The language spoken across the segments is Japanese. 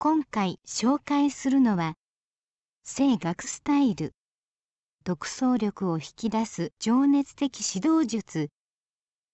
今回紹介するのは性学スタイル独創力を引き出す情熱的指導術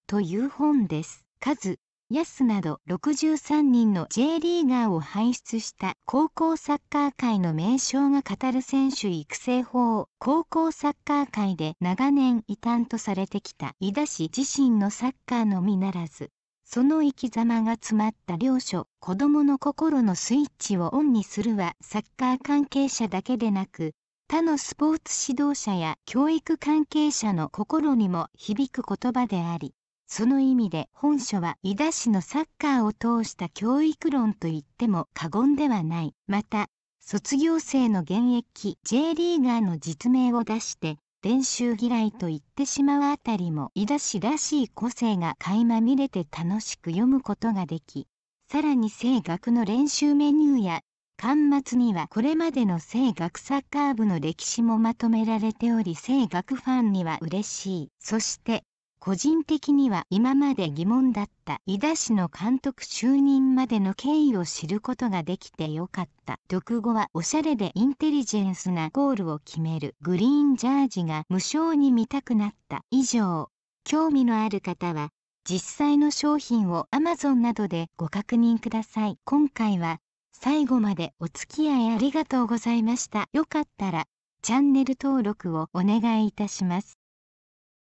という本です。数、安など63人の J リーガーを輩出した高校サッカー界の名将が語る選手育成法高校サッカー界で長年異端とされてきた井田氏自身のサッカーのみならずその生き様が詰まった両所子供の心のスイッチをオンにするはサッカー関係者だけでなく他のスポーツ指導者や教育関係者の心にも響く言葉でありその意味で本書は伊田氏のサッカーを通した教育論と言っても過言ではないまた卒業生の現役 J リーガーの実名を出して練習嫌いと言ってしまうあたりもい田氏らしい個性が垣間見れて楽しく読むことができさらに声楽の練習メニューや巻末にはこれまでの声楽サッカー部の歴史もまとめられており声楽ファンには嬉しいそして個人的には今まで疑問だった井田氏の監督就任までの経緯を知ることができてよかった。読後はおしゃれでインテリジェンスなゴールを決めるグリーンジャージが無償に見たくなった。以上、興味のある方は実際の商品を Amazon などでご確認ください。今回は最後までお付き合いありがとうございました。よかったらチャンネル登録をお願いいたします。